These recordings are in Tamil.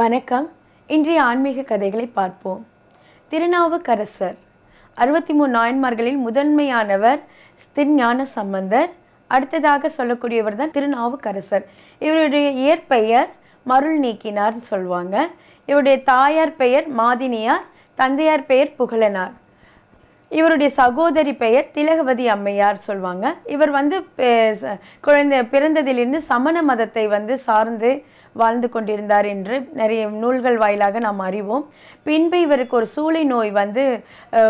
வணக்கம் இன்றைய ஆன்மீக கதைகளை பார்ப்போம் திருநாவுக்கரசர் அறுபத்தி மூணு நாயன்மார்களில் முதன்மையானவர் ஞான சம்பந்தர் அடுத்ததாக சொல்லக்கூடியவர் தான் திருநாவுக்கரசர் இவருடைய இயற்பெயர் மருள் நீக்கினார்னு சொல்லுவாங்க இவருடைய தாயார் பெயர் மாதினியார் தந்தையார் பெயர் புகழனார் இவருடைய சகோதரி பெயர் திலகவதி அம்மையார் சொல்லுவாங்க இவர் வந்து குழந்தை பிறந்ததிலிருந்து சமண மதத்தை வந்து சார்ந்து வாழ்ந்து கொண்டிருந்தார் என்று நிறைய நூல்கள் வாயிலாக நாம் அறிவோம் பின்பு இவருக்கு ஒரு சூளை நோய் வந்து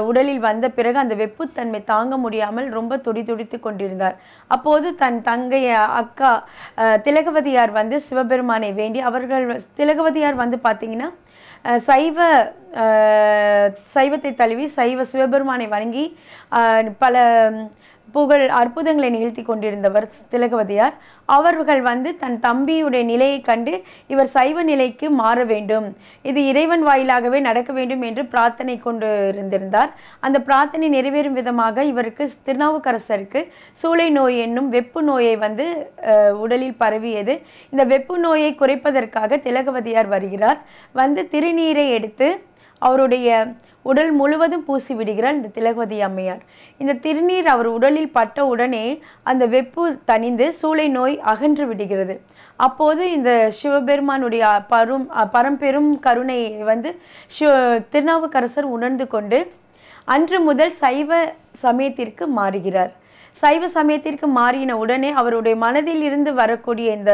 உடலில் வந்த பிறகு அந்த வெப்புத்தன்மை தாங்க முடியாமல் ரொம்ப துடி துடித்து கொண்டிருந்தார் அப்போது தன் தங்கைய அக்கா திலகவதியார் வந்து சிவபெருமானை வேண்டி அவர்கள் திலகவதியார் வந்து பார்த்தீங்கன்னா சைவ சைவத்தை தழுவி சைவ சிவபெருமானை வணங்கி பல புகழ் அற்புதங்களை நிகழ்த்தி கொண்டிருந்தவர் திலகவதியார் அவர்கள் வந்து தன் தம்பியுடைய நிலையை கண்டு இவர் சைவ நிலைக்கு மாற வேண்டும் இது இறைவன் வாயிலாகவே நடக்க வேண்டும் என்று பிரார்த்தனை கொண்டு இருந்திருந்தார் அந்த பிரார்த்தனை நிறைவேறும் விதமாக இவருக்கு திருநாவுக்கரசருக்கு சூளை நோய் என்னும் வெப்பு நோயை வந்து உடலில் பரவியது இந்த வெப்பு நோயை குறைப்பதற்காக திலகவதியார் வருகிறார் வந்து திருநீரை எடுத்து அவருடைய உடல் முழுவதும் பூசி விடுகிறார் இந்த திலகவதி அம்மையார் இந்த திருநீர் அவர் உடலில் பட்ட உடனே அந்த வெப்பு தணிந்து சூளை நோய் அகன்று விடுகிறது அப்போது இந்த சிவபெருமானுடைய பரும் பரம்பெரும் கருணையை வந்து சிவ திருநாவுக்கரசர் உணர்ந்து கொண்டு அன்று முதல் சைவ சமயத்திற்கு மாறுகிறார் சைவ சமயத்திற்கு மாறின உடனே அவருடைய மனதில் இருந்து வரக்கூடிய இந்த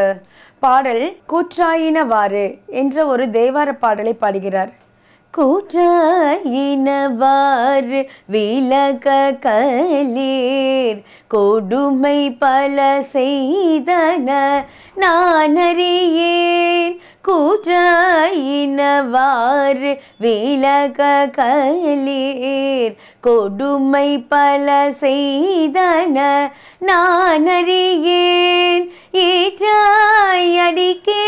பாடல் கூற்றாயினவாறு என்ற ஒரு தேவார பாடலை பாடுகிறார் கூற்றாயினவார் விலக கலீர் கொடுமை பல செய்தன நானறியேன் அறியேன் கூற்றாயினவார் விலக கலீர் கொடுமை பல செய்தன நானறியேன் ஏற்றாயடிக்கே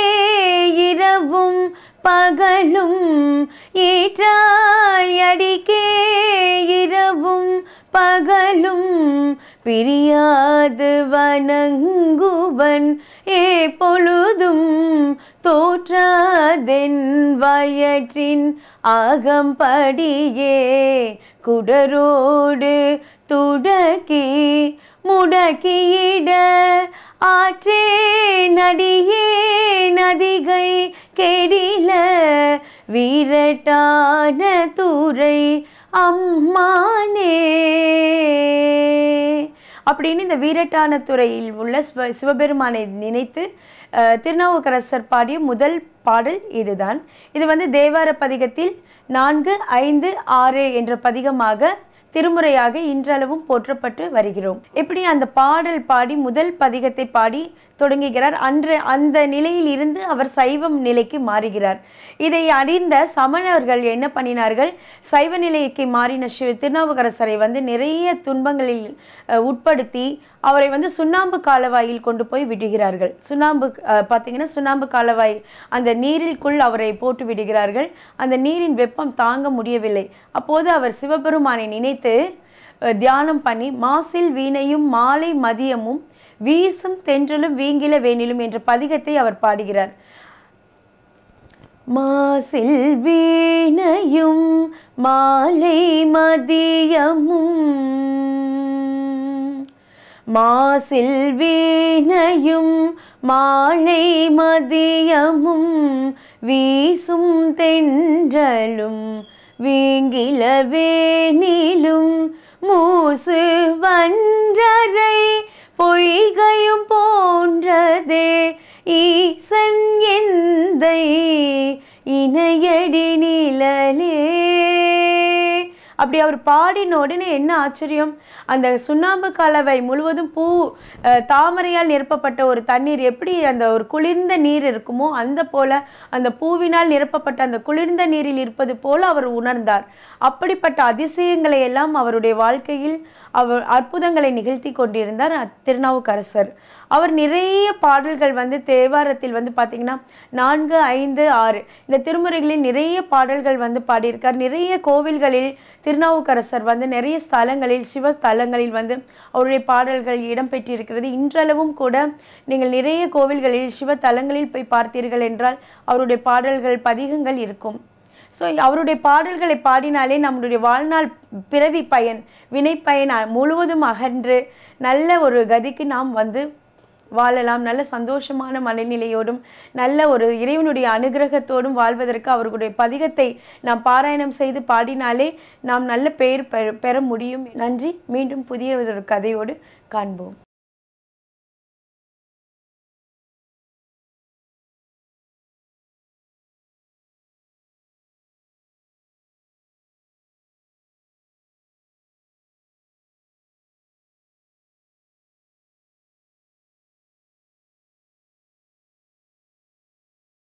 இரவும் பகலும் ஏற்றாயடிக்கே இரவும் பகலும் பிரியாது வணங்குவன் ஏ பொழுதும் தோற்றாதென் வயற்றின் அகம்படியே குடரோடு துடக்கி முடக்கியிட ஆற்றே நடிகே நதிகை கெடில வீரட்டான துறை அம்மானே அப்படின்னு இந்த வீரட்டான துறையில் உள்ள சிவ சிவபெருமானை நினைத்து திருநாவுக்கரசர் பாடிய முதல் பாடல் இதுதான் இது வந்து தேவார பதிகத்தில் நான்கு ஐந்து ஆறு என்ற பதிகமாக திருமுறையாக இன்றளவும் போற்றப்பட்டு வருகிறோம் எப்படி அந்த பாடல் பாடி முதல் பதிகத்தை பாடி தொடங்குகிறார் அன்று அந்த நிலையில் இருந்து அவர் சைவம் நிலைக்கு மாறுகிறார் இதை அறிந்த சமணர்கள் என்ன பண்ணினார்கள் சைவ நிலைக்கு மாறின திருநாவுக்கரசரை வந்து நிறைய துன்பங்களில் உட்படுத்தி அவரை வந்து சுண்ணாம்பு காலவாயில் கொண்டு போய் விடுகிறார்கள் சுண்ணாம்பு பார்த்தீங்கன்னா சுண்ணாம்பு காலவாய் அந்த நீரிற்குள் அவரை போட்டு விடுகிறார்கள் அந்த நீரின் வெப்பம் தாங்க முடியவில்லை அப்போது அவர் சிவபெருமானை நினைத்து தியானம் பண்ணி மாசில் வீணையும் மாலை மதியமும் வீசும் தென்றலும் வீங்கில வேணிலும் என்ற பதிகத்தை அவர் பாடுகிறார் மாசில் வீணையும் மாலை மதியமும் மாசில் வீணையும் மாலை மதியமும் வீசும் தென்றலும் வீங்கில வேணிலும் மூசு வன்றரை பொய்கையும் போன்றதே ஈசன் எந்தை இணையடி நிழலே அப்படி அவர் பாடின உடனே என்ன ஆச்சரியம் அந்த சுண்ணாம்பு கலவை முழுவதும் பூ தாமரையால் நிரப்பப்பட்ட ஒரு தண்ணீர் எப்படி அந்த ஒரு குளிர்ந்த நீர் இருக்குமோ அந்த போல அந்த பூவினால் நிரப்பப்பட்ட அந்த குளிர்ந்த நீரில் இருப்பது போல அவர் உணர்ந்தார் அப்படிப்பட்ட அதிசயங்களை எல்லாம் அவருடைய வாழ்க்கையில் அவர் அற்புதங்களை நிகழ்த்தி கொண்டிருந்தார் திருநாவுக்கரசர் அவர் நிறைய பாடல்கள் வந்து தேவாரத்தில் வந்து பார்த்திங்கன்னா நான்கு ஐந்து ஆறு இந்த திருமுறைகளில் நிறைய பாடல்கள் வந்து பாடியிருக்கார் நிறைய கோவில்களில் திருநாவுக்கரசர் வந்து நிறைய ஸ்தலங்களில் சிவஸ்தலங்களில் வந்து அவருடைய பாடல்கள் இடம்பெற்றிருக்கிறது இன்றளவும் கூட நீங்கள் நிறைய கோவில்களில் சிவத்தலங்களில் போய் பார்த்தீர்கள் என்றால் அவருடைய பாடல்கள் பதிகங்கள் இருக்கும் ஸோ அவருடைய பாடல்களை பாடினாலே நம்மளுடைய வாழ்நாள் பிறவி பயன் வினை பயன் முழுவதும் அகன்று நல்ல ஒரு கதிக்கு நாம் வந்து வாழலாம் நல்ல சந்தோஷமான மனநிலையோடும் நல்ல ஒரு இறைவனுடைய அனுகிரகத்தோடும் வாழ்வதற்கு அவர்களுடைய பதிகத்தை நாம் பாராயணம் செய்து பாடினாலே நாம் நல்ல பெயர் பெற முடியும் நன்றி மீண்டும் புதிய ஒரு கதையோடு காண்போம்